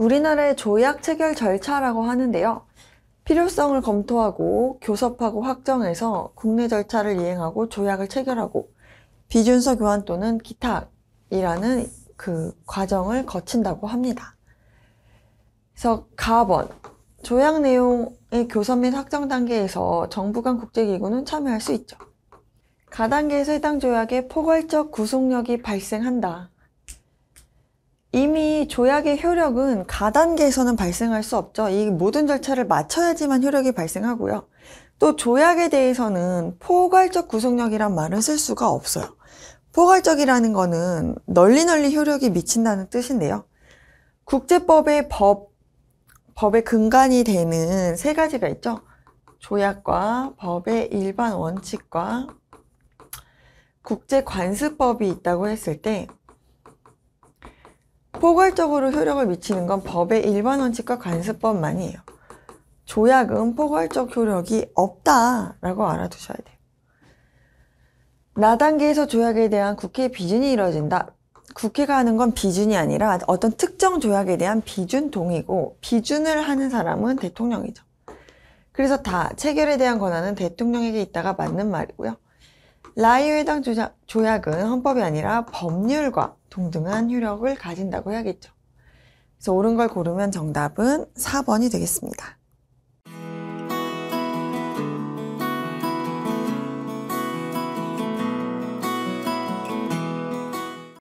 우리나라의 조약 체결 절차라고 하는데요. 필요성을 검토하고 교섭하고 확정해서 국내 절차를 이행하고 조약을 체결하고 비준서 교환 또는 기탁이라는 그 과정을 거친다고 합니다. 그래서 가번 조약 내용의 교섭 및 확정 단계에서 정부 간 국제기구는 참여할 수 있죠. 가단계에서 해당 조약의 포괄적 구속력이 발생한다 이미 조약의 효력은 가단계에서는 발생할 수 없죠. 이 모든 절차를 마쳐야지만 효력이 발생하고요. 또 조약에 대해서는 포괄적 구속력이란 말은쓸 수가 없어요. 포괄적이라는 거는 널리 널리 효력이 미친다는 뜻인데요. 국제법의 법, 법의 근간이 되는 세 가지가 있죠. 조약과 법의 일반 원칙과 국제관습법이 있다고 했을 때 포괄적으로 효력을 미치는 건 법의 일반 원칙과 관습법만이에요. 조약은 포괄적 효력이 없다라고 알아두셔야 돼요. 나단계에서 조약에 대한 국회 비준이 이뤄진다 국회가 하는 건 비준이 아니라 어떤 특정 조약에 대한 비준 동의고 비준을 하는 사람은 대통령이죠. 그래서 다 체결에 대한 권한은 대통령에게 있다가 맞는 말이고요. 라이에 해당 조약은 헌법이 아니라 법률과 동등한 효력을 가진다고 해야겠죠. 그래서 옳은 걸 고르면 정답은 4번이 되겠습니다.